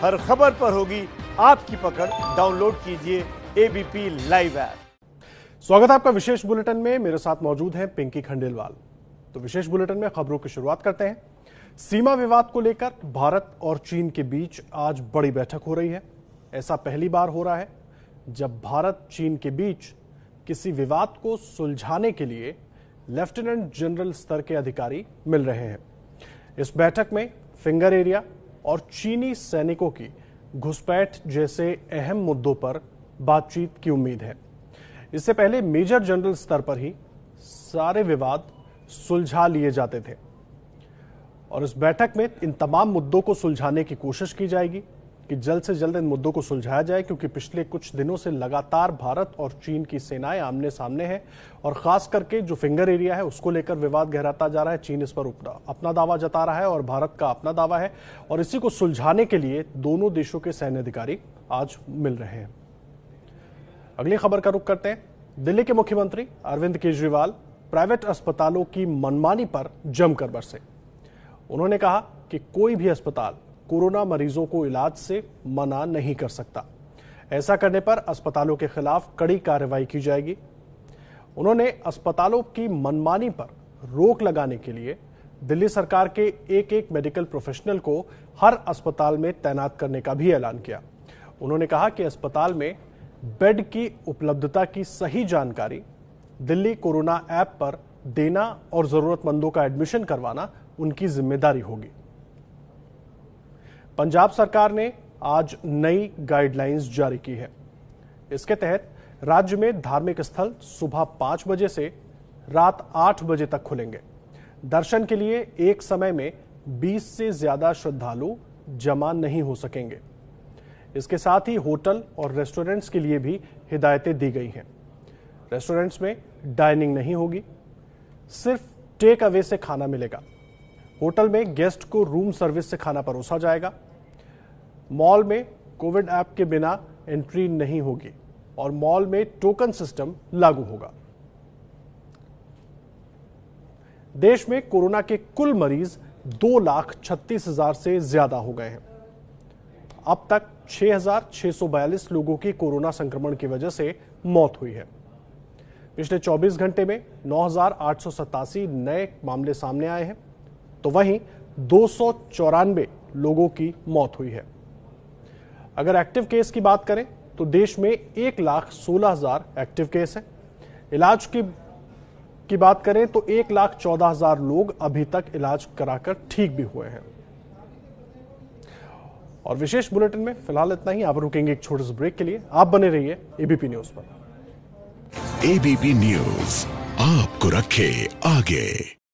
हर खबर पर होगी आपकी पकड़ डाउनलोड कीजिए एबीपी लाइव ऐप स्वागत है आपका विशेष बुलेटिन में मेरे साथ मौजूद हैं पिंकी खंडेलवाल तो विशेष बुलेटिन में खबरों की शुरुआत करते हैं सीमा विवाद को लेकर भारत और चीन के बीच आज बड़ी बैठक हो रही है ऐसा पहली बार हो रहा है जब भारत चीन के बीच किसी विवाद को सुलझाने के लिए लेफ्टिनेंट जनरल स्तर के अधिकारी मिल रहे हैं इस बैठक में फिंगर एरिया और चीनी सैनिकों की घुसपैठ जैसे अहम मुद्दों पर बातचीत की उम्मीद है इससे पहले मेजर जनरल स्तर पर ही सारे विवाद सुलझा लिए जाते थे और इस बैठक में इन तमाम मुद्दों को सुलझाने की कोशिश की जाएगी कि जल्द से जल्द इन मुद्दों को सुलझाया जाए क्योंकि पिछले कुछ दिनों से लगातार भारत और चीन की सेनाएं आमने सामने हैं और खास करके जो फिंगर एरिया है उसको लेकर विवाद गहराता जा रहा है चीन इस पर अपना दावा जता रहा है और भारत का अपना दावा है और इसी को सुलझाने के लिए दोनों देशों के सैन्य अधिकारी आज मिल रहे हैं अगली खबर का रुख करते हैं दिल्ली के मुख्यमंत्री अरविंद केजरीवाल प्राइवेट अस्पतालों की मनमानी पर जमकर बरसे उन्होंने कहा कि कोई भी अस्पताल कोरोना मरीजों को इलाज से मना नहीं कर सकता ऐसा करने पर अस्पतालों के खिलाफ कड़ी कार्रवाई की जाएगी उन्होंने अस्पतालों की मनमानी पर रोक लगाने के लिए दिल्ली सरकार के एक एक मेडिकल प्रोफेशनल को हर अस्पताल में तैनात करने का भी ऐलान किया उन्होंने कहा कि अस्पताल में बेड की उपलब्धता की सही जानकारी दिल्ली कोरोना ऐप पर देना और जरूरतमंदों का एडमिशन करवाना उनकी जिम्मेदारी होगी पंजाब सरकार ने आज नई गाइडलाइंस जारी की है इसके तहत राज्य में धार्मिक स्थल सुबह पांच बजे से रात आठ बजे तक खुलेंगे दर्शन के लिए एक समय में 20 से ज्यादा श्रद्धालु जमा नहीं हो सकेंगे इसके साथ ही होटल और रेस्टोरेंट्स के लिए भी हिदायतें दी गई हैं रेस्टोरेंट्स में डाइनिंग नहीं होगी सिर्फ टेक अवे से खाना मिलेगा होटल में गेस्ट को रूम सर्विस से खाना परोसा जाएगा मॉल में कोविड ऐप के बिना एंट्री नहीं होगी और मॉल में टोकन सिस्टम लागू होगा देश में कोरोना के कुल मरीज दो लाख छत्तीस हजार से ज्यादा हो गए हैं अब तक 6,642 लोगों की कोरोना संक्रमण की वजह से मौत हुई है पिछले 24 घंटे में नौ नए मामले सामने आए हैं तो वहीं दो लोगों की मौत हुई है अगर एक्टिव केस की बात करें तो देश में एक लाख सोलह हजार एक्टिव केस हैं इलाज की की बात करें तो एक लाख चौदह हजार लोग अभी तक इलाज कराकर ठीक भी हुए हैं और विशेष बुलेटिन में फिलहाल इतना ही आप रुकेंगे एक छोटे से ब्रेक के लिए आप बने रहिए एबीपी न्यूज पर एबीपी न्यूज आपको रखे आगे